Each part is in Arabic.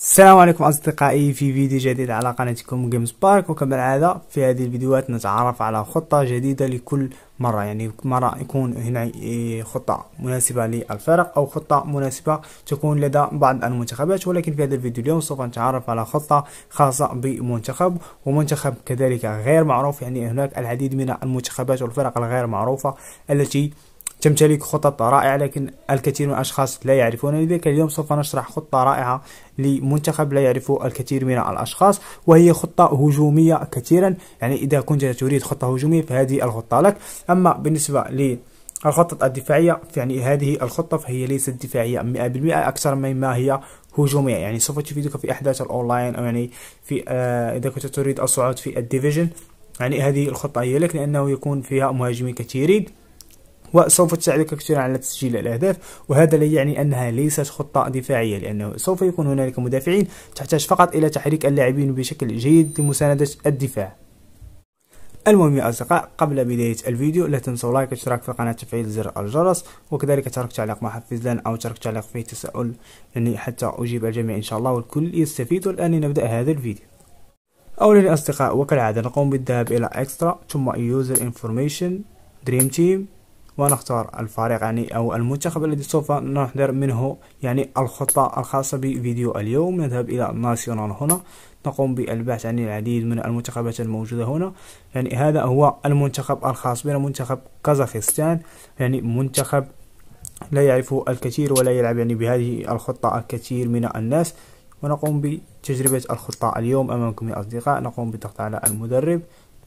السلام عليكم اصدقائي في فيديو جديد على قناتكم جيمز بارك وكما العاده في هذه الفيديوهات نتعرف على خطه جديده لكل مره يعني مره يكون هنا إيه، خطه مناسبه للفرق او خطه مناسبه تكون لدى بعض المنتخبات ولكن في هذا الفيديو اليوم سوف نتعرف على خطه خاصه بمنتخب ومنتخب كذلك غير معروف يعني هناك العديد من المنتخبات والفرق الغير معروفه التي تمتلك خطط رائعة لكن الكثير من الأشخاص لا يعرفون لذلك اليوم سوف نشرح خطة رائعة لمنتخب لا يعرفه الكثير من الأشخاص وهي خطة هجومية كثيرا يعني إذا كنت تريد خطة هجومية فهذه الخطة لك أما بالنسبة لي الخطة الدفاعية يعني هذه الخطة فهي ليست دفاعية 100% أكثر مما هي هجومية يعني سوف تفيدك في أحداث الأونلاين أو يعني في آه إذا كنت تريد الصعود في الديفيجن يعني هذه الخطة هي لك لأنه يكون فيها مهاجمين كثيرين وسوف تساعدك كثيرا على تسجيل الاهداف وهذا لا يعني انها ليست خطه دفاعيه لانه سوف يكون هنالك مدافعين تحتاج فقط الى تحريك اللاعبين بشكل جيد لمسانده الدفاع المهم يا أصدقاء قبل بداية الفيديو لا تنسوا لايك واشتراك في القناة تفعيل زر الجرس وكذلك ترك تعليق محفز لنا أو ترك تعليق فيه تساؤل يعني حتى أجيب الجميع إن شاء الله والكل يستفيد والآن نبدأ هذا الفيديو أولا يا أصدقاء وكالعادة نقوم بالذهاب إلى إكسترا ثم يوزر انفورميشن دريم تيم ونختار الفريق يعني أو المنتخب الذي سوف نحضر منه يعني الخطة الخاصة بفيديو اليوم نذهب إلى ناسيونال هنا نقوم بالبحث عن العديد من المنتخبات الموجودة هنا يعني هذا هو المنتخب الخاص بنا منتخب كازاخستان يعني منتخب لا يعرفه الكثير ولا يلعب يعني بهذه الخطة الكثير من الناس ونقوم بتجربة الخطة اليوم أمامكم يا أصدقاء نقوم بالضغط على المدرب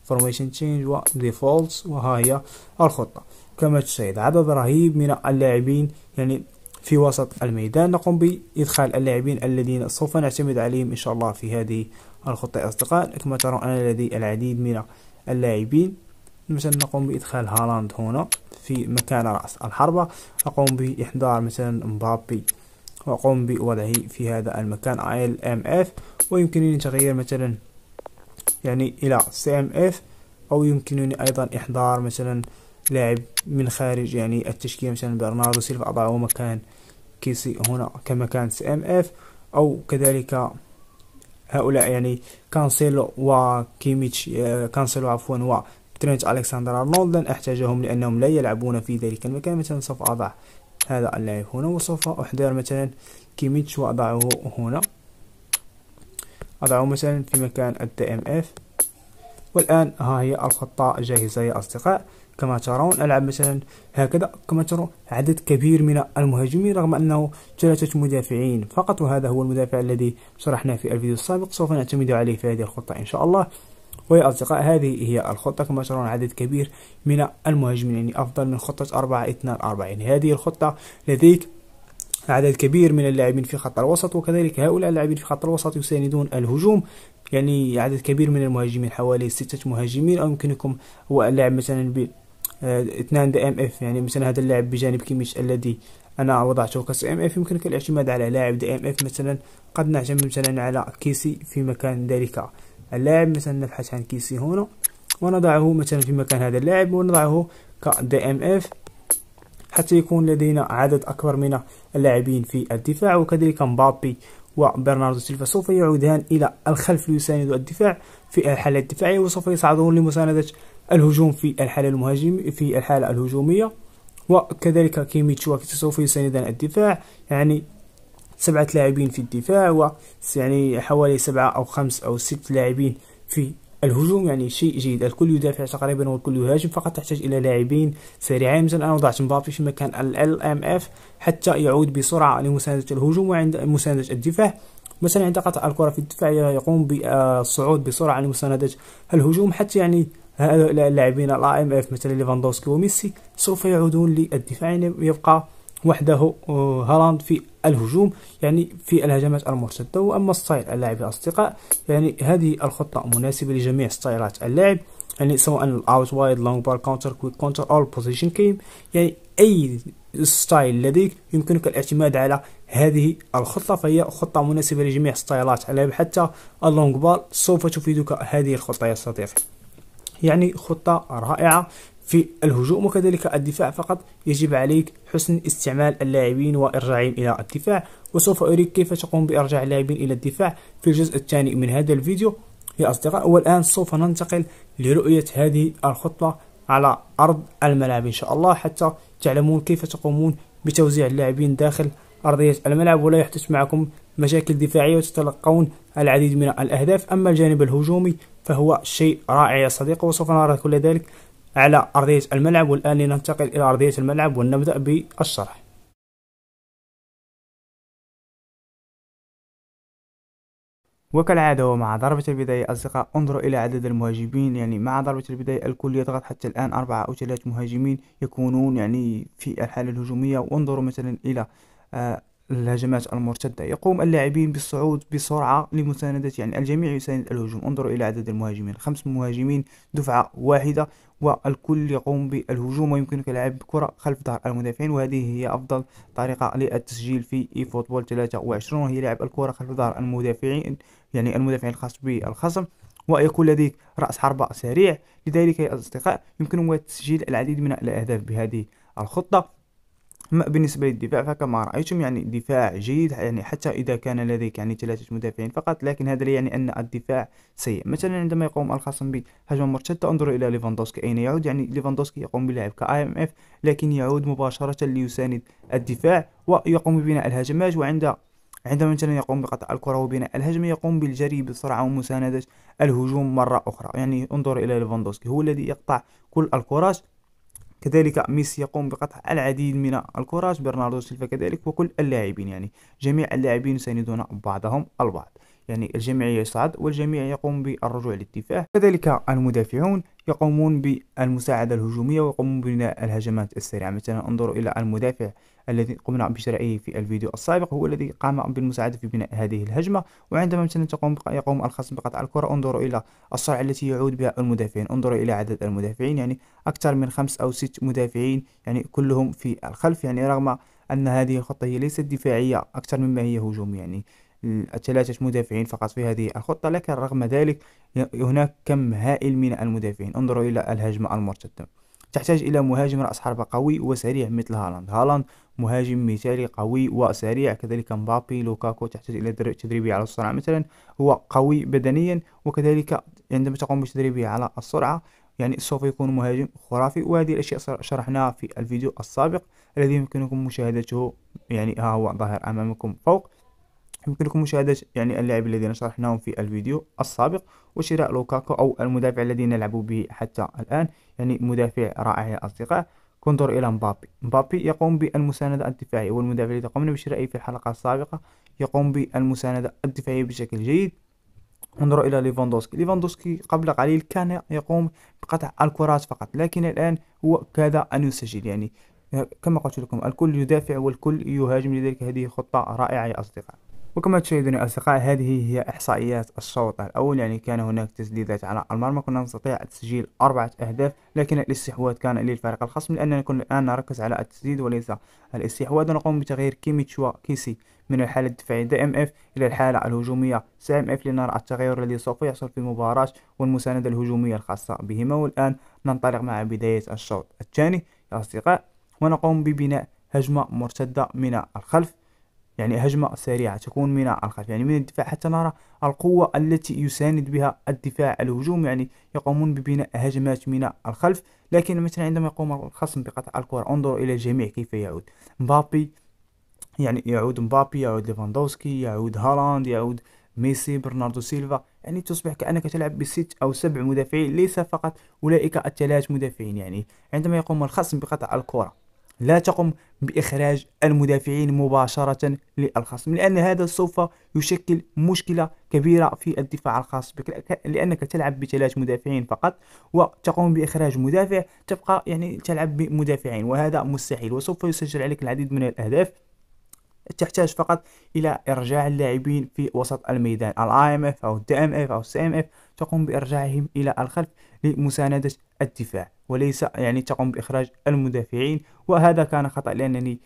فورميشن تشينج وديفولتس وها هي الخطة كما تشاهد عدد رهيب من اللاعبين يعني في وسط الميدان نقوم بإدخال اللاعبين الذين سوف نعتمد عليهم إن شاء الله في هذه الخطة يا أصدقاء كما ترون أنا لدي العديد من اللاعبين مثلا نقوم بإدخال هالاند هنا في مكان رأس الحربة أقوم بإحضار مثلا مبابي وأقوم بوضعه في هذا المكان ILMF ويمكنني تغيير مثلا يعني إلى سي ام اف أو يمكنني أيضا إحضار مثلا لاعب من خارج يعني التشكيلة مثلا برناردو سيلفا أضعه مكان كيسي هنا كمكان سي ام اف أو كذلك هؤلاء يعني كانسيلو وكيميتش آه، كانسيلو عفوا و ترينت الكسندر ارنولد لن احتاجهم لانهم لا يلعبون في ذلك المكان مثلا سوف اضع هذا اللاعب هنا وسوف احضر مثلا كيميتش واضعه هنا أضعه مثلا في مكان الدي ام اف والآن ها هي الخطة جاهزة يا أصدقاء كما ترون ألعب مثلا هكذا كما ترون عدد كبير من المهاجمين رغم أنه ثلاثة مدافعين فقط وهذا هو المدافع الذي شرحناه في الفيديو السابق سوف نعتمد عليه في هذه الخطة إن شاء الله ويا أصدقاء هذه هي الخطة كما ترون عدد كبير من المهاجمين يعني أفضل من خطة 4 2 4 يعني هذه الخطة لديك عدد كبير من اللاعبين في خط الوسط وكذلك هؤلاء اللاعبين في خط الوسط يساندون الهجوم يعني عدد كبير من المهاجمين حوالي ستة مهاجمين أو يمكنكم هو اللاعب مثلا ب آه، اثنان دي ام اف يعني مثلا هذا اللاعب بجانب كيميش الذي انا وضعته كاس ام اف يمكنك الاعتماد على لاعب دي ام اف مثلا قد نعتمد مثلا على كيسي في مكان ذلك اللاعب مثلا نبحث عن كيسي هنا ونضعه مثلا في مكان هذا اللاعب ونضعه كدي ام اف حتى يكون لدينا عدد أكبر من اللاعبين في الدفاع وكذلك مبابي وبرناردو سيلفا سوف يعودان إلى الخلف ليساند الدفاع في الحالة الدفاعية وسوف يصعدون لمساندة الهجوم في الحالة المهاجم في الحالة الهجومية وكذلك كيميتش سوف يساندان الدفاع يعني سبعة لاعبين في الدفاع و يعني حوالي سبعة أو خمس أو ست لاعبين في الهجوم يعني شيء جيد الكل يدافع تقريبا والكل يهاجم فقط تحتاج الى لاعبين سريعين مثلا انا وضعت مبابي في مكان ال ام اف حتى يعود بسرعه لمسانده الهجوم وعند مسانده الدفاع مثلا عند قطع الكره في الدفاع يقوم بالصعود بسرعه لمسانده الهجوم حتى يعني هؤلاء اللاعبين الا ام اف مثلا ليفاندوسكي وميسي سوف يعودون للدفاع يعني يبقى وحده آه، هالاند في الهجوم يعني في الهجمات المرتدة وأما ستايل اللاعب يا أصدقاء يعني هذه الخطة مناسبة لجميع ستايلات اللاعب يعني سواء الاوت وايد لونج بار كونتر كويك كونتر او البوزيشن كيم يعني اي ستايل لديك يمكنك الاعتماد على هذه الخطة فهي خطة مناسبة لجميع ستايلات اللعب حتى اللونج بار سوف تفيدك هذه الخطة يا صديقي يعني خطة رائعة في الهجوم وكذلك الدفاع فقط يجب عليك حسن استعمال اللاعبين وإرجاعهم إلى الدفاع وسوف أريك كيف تقوم بإرجاع اللاعبين إلى الدفاع في الجزء الثاني من هذا الفيديو يا أصدقاء والآن سوف ننتقل لرؤية هذه الخطة على أرض الملعب إن شاء الله حتى تعلمون كيف تقومون بتوزيع اللاعبين داخل أرضية الملعب ولا يحدث معكم مشاكل دفاعية وتتلقون العديد من الأهداف أما الجانب الهجومي فهو شيء رائع يا صديقي وسوف نرى كل ذلك على أرضية الملعب والآن لننتقل إلى أرضية الملعب ونبدأ بالشرح وكالعادة ومع ضربة البداية أصدقاء انظروا إلى عدد المهاجمين يعني مع ضربة البداية الكل يضغط حتى الآن أربعة أو ثلاث مهاجمين يكونون يعني في الحالة الهجومية وانظروا مثلا إلى آه، الهجمات المرتدة يقوم اللاعبين بالصعود بسرعة لمساندة يعني الجميع يساند الهجوم انظروا إلى عدد المهاجمين خمس مهاجمين دفعة واحدة والكل يقوم بالهجوم ويمكنك لعب كرة خلف ظهر المدافعين وهذه هي أفضل طريقة للتسجيل في إي فوتبول 23 وهي لعب الكرة خلف ظهر المدافعين يعني المدافعين الخاص بالخصم ويكون لديك رأس حربة سريع لذلك يا أصدقاء يمكنهم تسجيل العديد من الأهداف بهذه الخطة أما بالنسبة للدفاع فكما رأيتم يعني دفاع جيد يعني حتى إذا كان لديك يعني ثلاثة مدافعين فقط لكن هذا لا يعني أن الدفاع سيء مثلا عندما يقوم الخصم بهجمة مرتدة انظروا إلى ليفاندوسكي أين يعود يعني ليفاندوسكي يقوم بلعب كاي ام اف لكن يعود مباشرة ليساند الدفاع ويقوم ببناء الهجمات وعند عندما مثلا يقوم بقطع الكرة وبناء الهجمة يقوم بالجري بسرعة ومساندة الهجوم مرة أخرى يعني انظر إلى ليفاندوسكي هو الذي يقطع كل الكرات كذلك ميسي يقوم بقطع العديد من الكرات برناردو سيلفا كذلك وكل اللاعبين يعني جميع اللاعبين يساندون بعضهم البعض يعني الجميع يصعد والجميع يقوم بالرجوع للدفاع كذلك المدافعون يقومون بالمساعدة الهجومية ويقومون ببناء الهجمات السريعة مثلا انظروا إلى المدافع الذي قمنا بشرائه في الفيديو السابق هو الذي قام بالمساعدة في بناء هذه الهجمة وعندما مثلا تقوم يقوم الخصم بقطع الكرة انظروا إلى السرعة التي يعود بها المدافعين انظروا إلى عدد المدافعين يعني أكثر من خمس أو ست مدافعين يعني كلهم في الخلف يعني رغم أن هذه الخطة هي ليست دفاعية أكثر مما هي هجوم يعني ثلاثة مدافعين فقط في هذه الخطة لكن رغم ذلك هناك كم هائل من المدافعين انظروا إلى الهجمة المرتدة تحتاج إلى مهاجم رأس حربة قوي وسريع مثل هالاند هالاند مهاجم مثالي قوي وسريع كذلك مبابي لوكاكو تحتاج إلى تدريبه على السرعة مثلا هو قوي بدنيا وكذلك عندما تقوم بتدريبه على السرعة يعني سوف يكون مهاجم خرافي وهذه الأشياء شرحناها في الفيديو السابق الذي يمكنكم مشاهدته يعني ها هو ظاهر أمامكم فوق يمكنكم مشاهدة يعني اللاعب الذين شرحناهم في الفيديو السابق وشراء لوكاكو أو المدافع الذي نلعب به حتى الآن يعني مدافع رائع يا أصدقاء كنظر إلى مبابي مبابي يقوم بالمساندة الدفاعية والمدافع الذي قمنا بشرائه في الحلقة السابقة يقوم بالمساندة الدفاعية بشكل جيد انظر الى ليفاندوسكي ليفاندوسكي قبل قليل كان يقوم بقطع الكرات فقط لكن الان هو كاد ان يسجل يعني كما قلت لكم الكل يدافع والكل يهاجم لذلك هذه خطة رائعة يا أصدقاء وكما تشاهدون أصدقاء هذه هي إحصائيات الشوط الأول يعني كان هناك تسديدات على المرمى كنا نستطيع تسجيل أربعة أهداف لكن الاستحواذ كان للفريق الخصم لأننا كنا الآن نركز على التسديد وليس الاستحواذ ونقوم بتغيير كيميتشوا كيسي من الحالة الدفاعية دي ام اف إلى الحالة الهجومية سي ام اف لنرى التغير الذي سوف يحصل في المباراة والمساندة الهجومية الخاصة بهما والآن ننطلق مع بداية الشوط الثاني يا أصدقاء ونقوم ببناء هجمة مرتدة من الخلف يعني هجمة سريعة تكون من الخلف يعني من الدفاع حتى نرى القوة التي يساند بها الدفاع الهجوم يعني يقومون ببناء هجمات من الخلف لكن مثلا عندما يقوم الخصم بقطع الكرة انظر إلى الجميع كيف يعود مبابي يعني يعود مبابي يعود ليفاندوسكي يعود هالاند يعود ميسي برناردو سيلفا يعني تصبح كأنك تلعب بست أو سبع مدافعين ليس فقط أولئك الثلاث مدافعين يعني عندما يقوم الخصم بقطع الكرة لا تقم بإخراج المدافعين مباشرة للخصم لأن هذا سوف يشكل مشكلة كبيرة في الدفاع الخاص بك لأنك تلعب بثلاث مدافعين فقط وتقوم بإخراج مدافع تبقى يعني تلعب بمدافعين وهذا مستحيل وسوف يسجل عليك العديد من الأهداف تحتاج فقط الى ارجاع اللاعبين في وسط الميدان الاي ام اف او الدي ام اف او السي ام اف تقوم بارجاعهم الى الخلف لمساندة الدفاع وليس يعني تقوم باخراج المدافعين وهذا كان خطأ لانني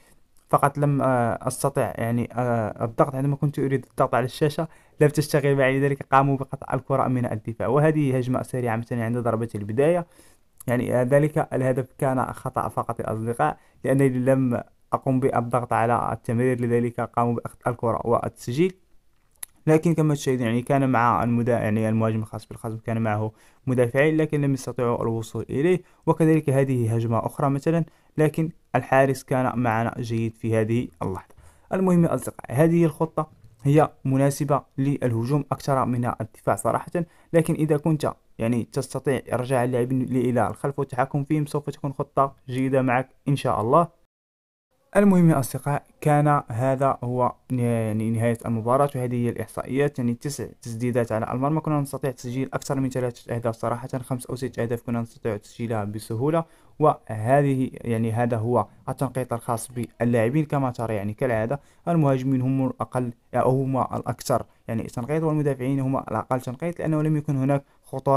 فقط لم آه، استطع يعني آه، الضغط عندما كنت اريد الضغط على الشاشه لم تشتغل معي لذلك قاموا بقطع الكره من الدفاع وهذه هجمه سريعه مثلا عند ضربه البدايه يعني آه، ذلك الهدف كان خطأ فقط الأصدقاء لأنني لم أقوم بالضغط على التمرير لذلك قاموا بأخذ الكرة والتسجيل لكن كما تشاهدون يعني كان مع المدا يعني المهاجم الخاص بالخصم كان معه مدافعين لكن لم يستطيعوا الوصول إليه وكذلك هذه هجمة أخرى مثلا لكن الحارس كان معنا جيد في هذه اللحظة المهم يا أصدقائي هذه الخطة هي مناسبة للهجوم أكثر من الدفاع صراحة لكن إذا كنت يعني تستطيع إرجاع اللاعبين إلى الخلف والتحكم فيهم سوف تكون خطة جيدة معك إن شاء الله المهم يا أصدقاء كان هذا هو يعني نهاية المباراة وهذه هي الإحصائيات يعني تسع تسديدات على المرمى كنا نستطيع تسجيل أكثر من ثلاثة أهداف صراحة خمس أو ست أهداف كنا نستطيع تسجيلها بسهولة وهذه يعني هذا هو التنقيط الخاص باللاعبين كما ترى يعني كالعادة المهاجمين هم الأقل أو هم الأكثر يعني تنقيط والمدافعين هم الأقل تنقيط لأنه لم يكن هناك خطورة